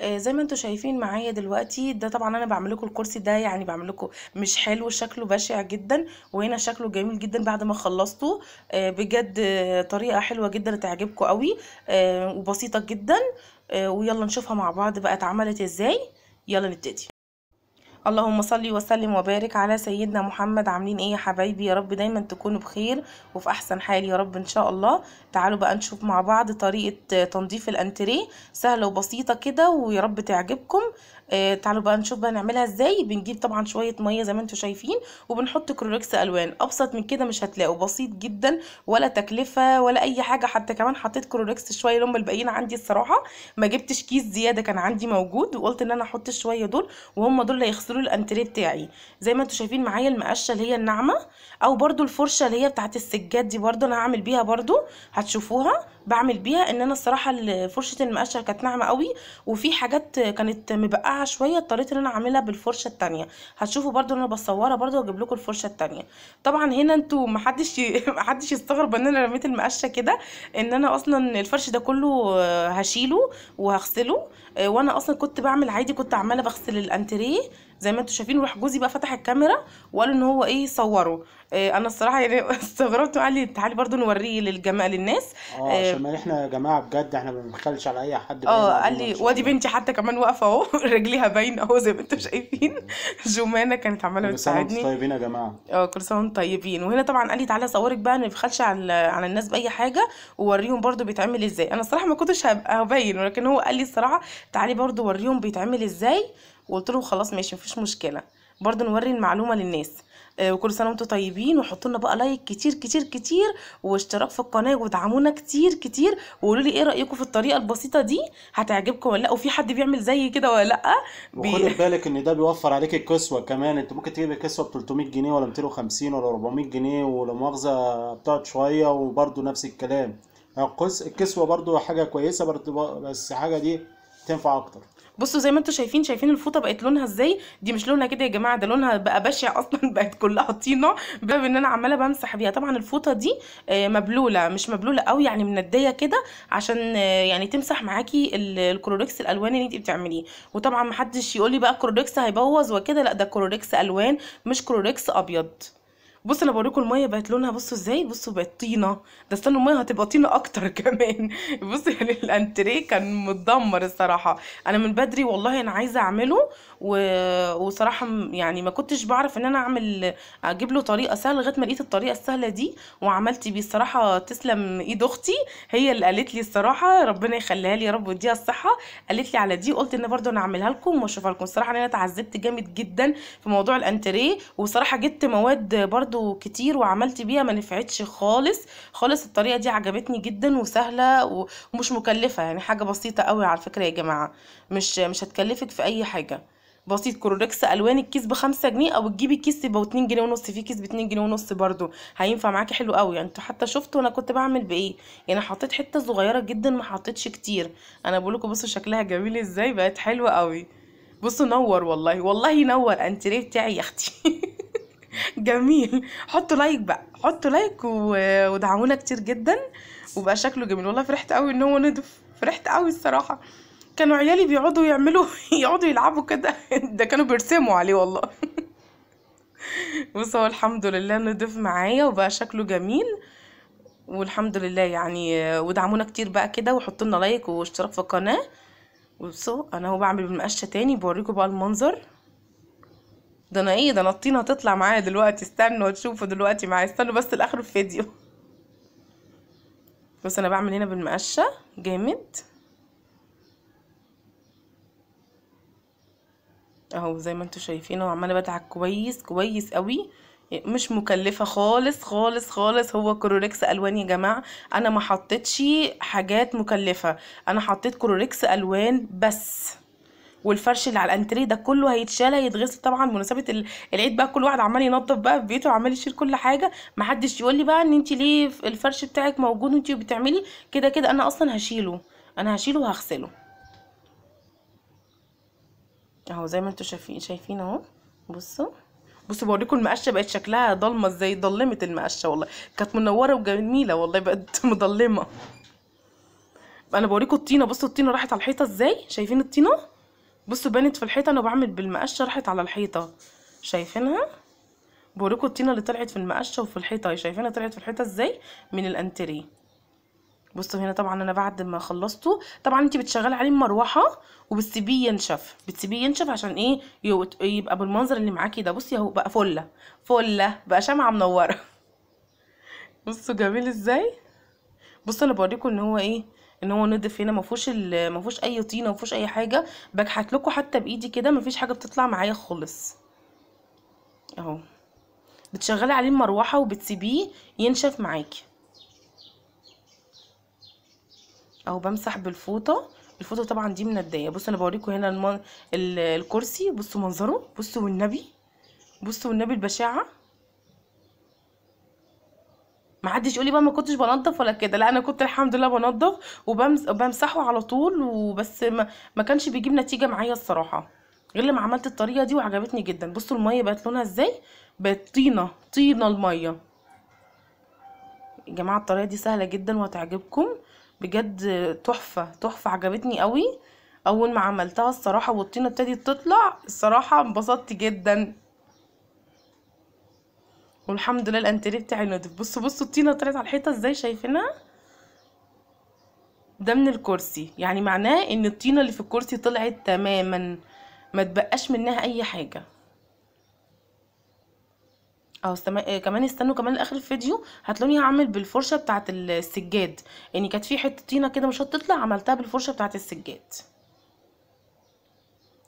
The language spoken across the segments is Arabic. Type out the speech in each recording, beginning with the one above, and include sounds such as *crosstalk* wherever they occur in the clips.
آه، زي ما انتم شايفين معايا دلوقتي ده طبعا انا بعمل لكم الكرسي ده يعني بعمل لكم مش حلو شكله بشع جدا وهنا شكله جميل جدا بعد ما خلصته آه، بجد طريقه حلوه جدا تعجبكم قوي آه، وبسيطه جدا ويلا نشوفها مع بعض بقى اتعملت ازاي يلا نبتدي اللهم صل وسلم وبارك على سيدنا محمد عاملين ايه يا حبايبي يا رب دايما تكونوا بخير وفي احسن حال يا رب ان شاء الله تعالوا بقى نشوف مع بعض طريقه تنظيف الانتريه سهله وبسيطه كده ويا رب تعجبكم آه تعالوا بقى نشوف بقى نعملها ازاي بنجيب طبعا شويه ميه زي ما انتم شايفين وبنحط كلوركس الوان ابسط من كده مش هتلاقوا بسيط جدا ولا تكلفه ولا اي حاجه حتى كمان حطيت كلوركس شويه لهم الباقيين عندي الصراحه ما جبتش كيس زياده كان عندي موجود وقلت ان انا احط شويه دول وهم دول اللي هيغسلوا الانتريه بتاعي زي ما انتم شايفين معايا المقشه اللي هي الناعمه او برده الفرشه اللي هي بتاعه السجاد دي برده انا هعمل بيها برده هتشوفوها بعمل بيها ان انا الصراحه فرشه المقشر كانت ناعمه قوي وفي حاجات كانت مبقعه شويه اضطريت ان انا اعملها بالفرشه التانية هتشوفوا برضو انا بصورها برضو واجيب لكم الفرشه التانية طبعا هنا انتوا محدش *laughs* محدش يستغرب ان انا رميت المقشه كده ان انا اصلا الفرش ده كله هشيله وهغسله آه، وانا اصلا كنت بعمل عادي كنت عماله بغسل الانتريه زي ما انتم شايفين وراح جوزي بقى فتح الكاميرا وقال ان هو ايه صوره آه، انا الصراحه يعني *laughs* استغربت وقال لي تعالي برضو نوريه للجماعه للناس اه،, اه عشان احنا يا جماعه بجد احنا ما بنخلش على اي حد اه قال لي وادي بنتي حتى كمان واقفه اهو *laughs* رجليها باينه اهو زي ما انتم شايفين *laughs* جمانه كانت عماله بتساعدني طيبين يا جماعه اه كل سنه وانتم طيبين وهنا طبعا قال لي تعالي اصورك بقى ما بنبخلش على على الناس باي حاجه ووريهم برضو بيتعمل ازاي انا الصراحه ما كنتش هبين ولكن هو قال لي الصراحه تعالي برضو وريهم بيتعمل ازاي وقلت لهم خلاص ماشي مفيش مشكله برضو نوري المعلومه للناس آه وكل سنه وانتم طيبين وحطوا لنا بقى لايك كتير كتير كتير واشتراك في القناه ودعمونا كتير كتير وقولوا لي ايه رايكم في الطريقه البسيطه دي هتعجبكم ولا لا وفي حد بيعمل زي كده ولا لا بي... وخدي *laughs* بالك ان ده بيوفر عليك الكسوه كمان انت ممكن تجيب الكسوه ب 300 جنيه ولا 250 ولا 400 جنيه ولا مؤاخذه بتقعد شويه وبرده نفس الكلام آه، الكسوه برده حاجه كويسه برضو بس حاجه دي تنفع اكتر بصوا زي ما انتم شايفين شايفين الفوطه بقت لونها ازاي دي مش لونها كده يا جماعه ده لونها بقى بشع اصلا *laughs* بقت كلها طينه بسبب ان انا عماله بمسح بيها طبعا الفوطه دي آه، مبلوله مش مبلوله قوي يعني منديه كده عشان آه، يعني تمسح معاكي الكلوريكس الالوان اللي انت بتعمليه وطبعا محدش يقول لي بقى الكلوريكس هيبوظ وكده لا ده كلوريكس الوان مش كلوريكس ابيض بص انا بوريكم الميه بقت لونها بصوا ازاي بصوا بقت طينه ده استنوا الميه هتبقى طينه اكتر *laughs* كمان بصوا يعني الانتريه كان متدمر الصراحه انا من بدري والله انا عايزه اعمله و... وصراحه يعني ما كنتش بعرف ان انا اعمل اجيب له طريقه سهله لغايه ما لقيت الطريقه السهله دي وعملت بيه الصراحه تسلم ايد اختي هي اللي قالت لي الصراحه ربنا يخليها لي يا رب ويديها الصحه قالت لي على دي قلت ان برده انا اعملها لكم واشوفها لكم الصراحه انا اتعذبت جامد جدا في موضوع الانتريه وصراحه جبت مواد برده برضو كتير وعملت بيها ما نفعتش خالص خالص الطريقه دي عجبتني جدا وسهله ومش مكلفه يعني حاجه بسيطه قوي على فكره يا جماعه مش مش هتكلفك في اي حاجه بسيط كوروركس الوان الكيس بخمسة جنيه او تجيبي الكيس ب 2 جنيه ونص في كيس ب 2 جنيه ونص برضو هينفع معاكي حلو قوي يعني انتوا حتى شفتوا انا كنت بعمل بايه يعني حطيت حته صغيره جدا ما حطيتش كتير انا بقول لكم بصوا شكلها جميل ازاي بقت حلوه قوي بصوا نور والله والله نور انتريه بتاعي يا اختي *laughs* جميل حطوا لايك بقى حطوا لايك و... ودعمونا كتير جدا وبقى شكله جميل والله فرحت قوي ان هو نضف فرحت قوي الصراحه كانوا عيالي بيقعدوا يعملوا *laughs* يقعدوا يلعبوا كده ده كانوا بيرسموا عليه والله بص هو الحمد لله نضيف معايا وبقى شكله جميل والحمد لله يعني ودعمونا كتير بقى كده وحطوا لنا لايك واشتراك في القناه بصوا انا هو بعمل بالمقشه تاني بوريكم بقى المنظر ده انا ايه ده انا الطينه هتطلع معايا دلوقتي استنوا هتشوفوا دلوقتي معايا استنوا بس لاخر الفيديو بص انا بعمل هنا بالمقشه جامد اهو زي ما انتوا شايفين اهو عماله بدعك كويس كويس قوي مش مكلفه خالص خالص خالص هو كروركس الوان يا جماعه انا ما حطيتش حاجات مكلفه انا حطيت كروركس الوان بس والفرش اللي على الانتريه ده كله هيتشال هيتغسل طبعا مناسبه العيد بقى كل واحد عمال ينظف بقى في بيته وعمال يشيل كل حاجه محدش يقول لي بقى ان انت ليه الفرش بتاعك موجود وانت بتعملي كده كده انا اصلا هشيله انا هشيله وهغسله اهو زي ما انتوا شايفين شايفين اهو بصوا بصوا بوريكم المقشه بقت شكلها ضلمه ازاي ضلمت المقشه والله كانت منوره وجميله والله بقت *laughs* مضلمه انا بوريكم الطينه بصوا الطينه راحت على الحيطه ازاي شايفين الطينه بصوا بانت في الحيطه انا بعمل بالمقشه راحت على الحيطه شايفينها بوريكم الطينه اللي طلعت في المقشه وفي الحيطه شايفينها طلعت في الحيطه ازاي من الانتريه بصوا هنا طبعا انا بعد ما خلصته طبعا انت بتشغلي عليه مروحه وبتسيبيه ينشف بتسيبيه ينشف عشان ايه يبقى بالمنظر اللي معاكي ده بصي اهو بقى فله فله بقى شمعه منوره *laughs* بصوا جميل ازاي بصوا انا بوريكم ان هو ايه ان هو نضف هنا ما فيهوش ما فيهوش اي طينه ما فيهوش اي حاجه بجحت لكم حتى بايدي كده ما فيش حاجه بتطلع معايا خالص اهو بتشغلي عليه المروحه وبتسيبيه ينشف معاكي اهو بمسح بالفوطه الفوطه طبعا دي منديه بصوا انا بوريكم هنا الكرسي بصوا منظره بصوا والنبي بصوا والنبي البشاعه ما حدش يقولي بقى ما كنتش بنضف ولا كده لا انا كنت الحمد لله بنضف وبمسحه على طول وبس ما, ما كانش بيجيب نتيجه معايا الصراحه غير لما عملت الطريقه دي وعجبتني جدا بصوا الميه بقت لونها ازاي بقت طينه طينه الميه يا جماعه الطريقه دي سهله جدا وهتعجبكم بجد تحفه تحفه عجبتني قوي اول ما عملتها الصراحه والطينه ابتدت تطلع الصراحه انبسطت جدا والحمد لله الانتريه بتاعي نضيف بصوا بصوا الطينه طلعت على الحيطه ازاي شايفينها ده من الكرسي يعني معناه ان الطينه اللي في الكرسي طلعت تماما ما تبقاش منها اي حاجه اهو استم... آه، كمان استنوا كمان لاخر الفيديو هتلاقوني هعمل بالفرشه بتاعه السجاد يعني كانت في حته طينه كده مش هتطلع عملتها بالفرشه بتاعه السجاد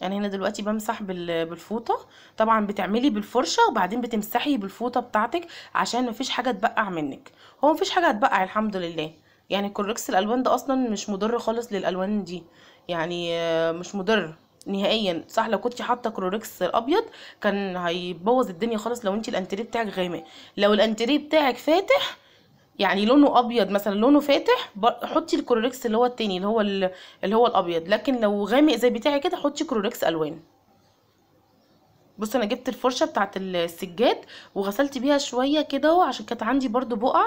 يعني هنا دلوقتي بمسح بالفوطه طبعا بتعملي بالفرشه وبعدين بتمسحي بالفوطه بتاعتك عشان مفيش حاجه تبقع منك هو مفيش حاجه هتبقع الحمد لله يعني كوركس الالوان ده اصلا مش مضر خالص للالوان دي يعني آه، مش مضر نهائيا صح لو كنت حاطه كروركس ابيض كان هيبوظ الدنيا خالص لو انت الانتريه بتاعك غامق لو الانتريه بتاعك فاتح يعني لونه ابيض مثلا لونه فاتح حطي الكوروريكس اللي هو التاني اللي هو اللي هو الابيض لكن لو غامق زي بتاعي كده حطي كوروريكس الوان بص انا جبت الفرشه بتاعه السجاد وغسلت بيها شويه كده عشان كانت عندي برضو بقع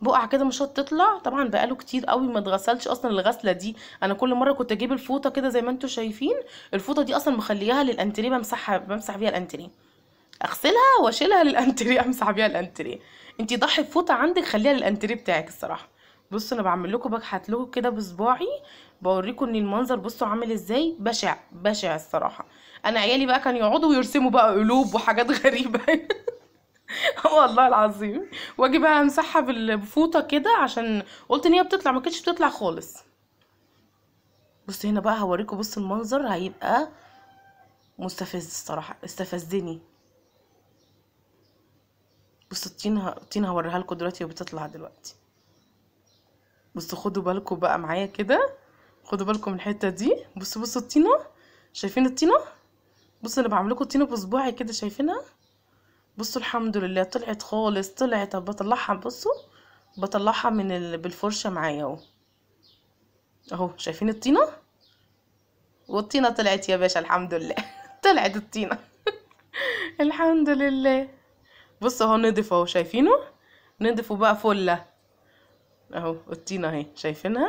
بقع كده مش هتطلع طبعا بقاله كتير قوي ما اتغسلش اصلا الغسله دي انا كل مره كنت اجيب الفوطه كده زي ما انتم شايفين الفوطه دي اصلا مخلياها للانتريه بمسحها بمسح بيها الانتريه اغسلها واشيلها للانتريه *laughs* امسح بيها الانتريه انت ضحي بفوطه عندك خليها للانتريه بتاعك الصراحه بصوا انا بعمل لكم بحت لكم كده بصباعي بوريكم ان المنظر بصوا عامل ازاي بشع بشع الصراحه انا عيالي بقى كانوا يقعدوا ويرسموا بقى قلوب وحاجات *laughs* غريبه والله العظيم واجي بقى امسحها بالفوطه كده عشان قلت ان هي بتطلع ما كانتش بتطلع خالص بص هنا بقى هوريكم بصوا المنظر هيبقى مستفز الصراحه استفزني بصوا الطين الطين هوريها لكم دلوقتي وبتطلع دلوقتي بصوا خدوا بالكم بقى معايا كده خدوا بالكم من الحته دي بصوا بصوا الطينه شايفين الطينه بصوا انا بعمل لكم الطينه بصباعي كده شايفينها بصوا الحمد لله طلعت خالص طلعت بطلعها بصوا بطلعها من ال... بالفرشه معايا اهو اهو شايفين الطينه والطينه طلعت يا باشا الحمد لله *laughs* طلعت الطينه *laughs* الحمد لله بص اهو نضف اهو شايفينه نضفه بقى فله اهو الطينه اهي شايفينها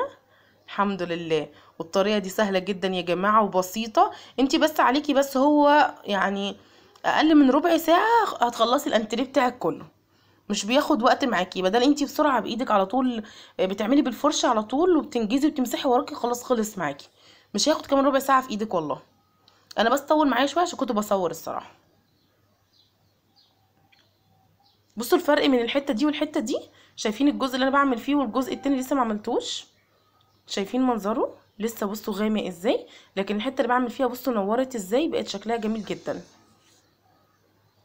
الحمد لله والطريقه دي سهله جدا يا جماعه وبسيطه انت بس عليكي بس هو يعني اقل من ربع ساعه هتخلصي الانتريه بتاعك كله مش بياخد وقت معاكي بدل انت بسرعه بايدك على طول آه، بتعملي بالفرشه على طول وبتنجزي وبتمسحي وراكي خلاص خلص معاكي مش هياخد كمان ربع ساعه في ايدك والله انا بس طول معايا شويه عشان كنت بصور الصراحه بصوا الفرق من الحته دي والحته دي شايفين الجزء اللي انا بعمل فيه والجزء التاني لسه ما عملتوش شايفين منظره لسه بصوا غامق ازاي لكن الحته اللي بعمل فيها بصوا نورت ازاي بقت شكلها جميل جدا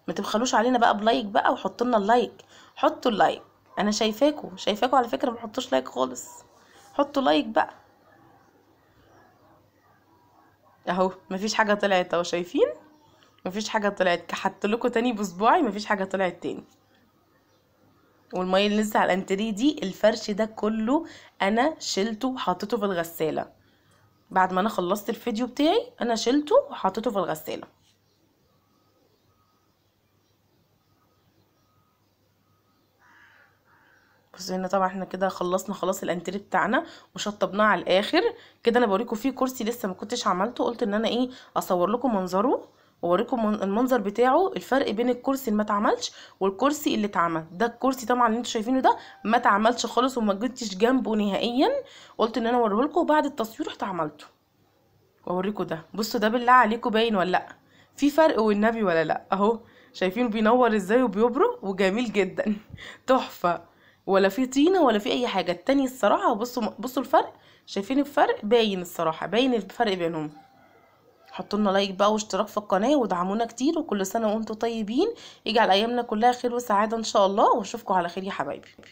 ما تبخلوش علينا بقى بلايك بقى وحطوا لنا اللايك حطوا اللايك انا شايفاكوا شايفاكوا على فكره ما بحطوش لايك خالص حطوا لايك بقى اهو مفيش حاجه طلعت اهو شايفين مفيش حاجه طلعت كحت لكم تاني بصباعي مفيش حاجه طلعت تاني والميه اللي لسه على الانتريه دي الفرش ده كله انا شلته وحطيته في الغساله بعد ما انا خلصت الفيديو بتاعي انا شلته وحطيته في الغساله بصوا هنا طبعا احنا كده خلصنا خلاص الانتريه بتاعنا وشطبناه على الاخر كده انا بوريكم فيه كرسي لسه ما كنتش عملته قلت ان انا ايه اصور لكم منظره اوريكم المنظر بتاعه الفرق بين الكرسي اللي ما اتعملش والكرسي اللي اتعمل ده الكرسي طبعا اللي انتوا شايفينه ده ما اتعملش خالص وما جبتش جنبه نهائيا قلت ان انا لكم وبعد التصوير رحت عملته واوريكم ده بصوا ده بالله عليكم باين ولا لا في فرق والنبي ولا لا اهو شايفين بينور ازاي وبيبرق وجميل جدا *laughs* تحفه ولا في طينه ولا في اي حاجه التاني الصراحه بصوا بصوا الفرق شايفين الفرق باين الصراحه باين الفرق بينهم حطوا لنا لايك بقى واشتراك في القناه ودعمونا كتير وكل سنه وانتم طيبين يجعل ايامنا كلها خير وسعاده ان شاء الله واشوفكم على خير يا حبايبي